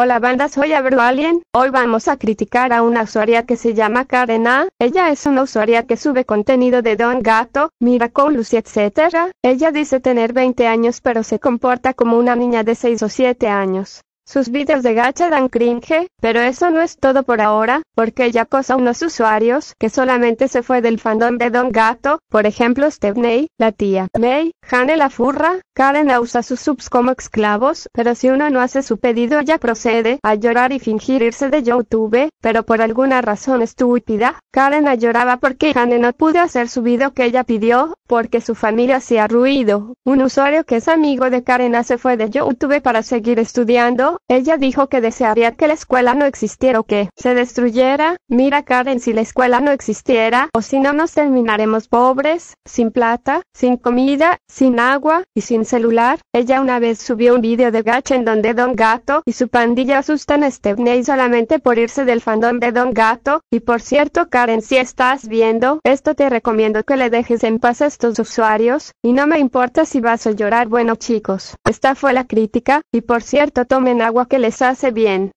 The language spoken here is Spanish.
Hola banda, soy Averlo Alien. Hoy vamos a criticar a una usuaria que se llama Karen A. Ella es una usuaria que sube contenido de Don Gato, Miraculous y etc. Ella dice tener 20 años pero se comporta como una niña de 6 o 7 años. Sus vídeos de gacha dan cringe, pero eso no es todo por ahora, porque ella acosa unos usuarios que solamente se fue del fandom de Don Gato, por ejemplo Stephanie, la tía May, Hane la furra, Karen usa sus subs como esclavos, pero si uno no hace su pedido ella procede a llorar y fingir irse de YouTube, pero por alguna razón estúpida, Karen lloraba porque Hane no pudo hacer su video que ella pidió, porque su familia ha ruido. Un usuario que es amigo de Karen se fue de YouTube para seguir estudiando. Ella dijo que desearía que la escuela no existiera o que se destruyera. Mira Karen, si la escuela no existiera, o si no nos terminaremos pobres, sin plata, sin comida, sin agua y sin celular. Ella una vez subió un video de Gacha en donde Don Gato y su pandilla asustan a Stephanie solamente por irse del fandom de Don Gato. Y por cierto Karen, si estás viendo esto te recomiendo que le dejes en paz estos usuarios, y no me importa si vas a llorar. Bueno chicos, esta fue la crítica, y por cierto tomen agua que les hace bien.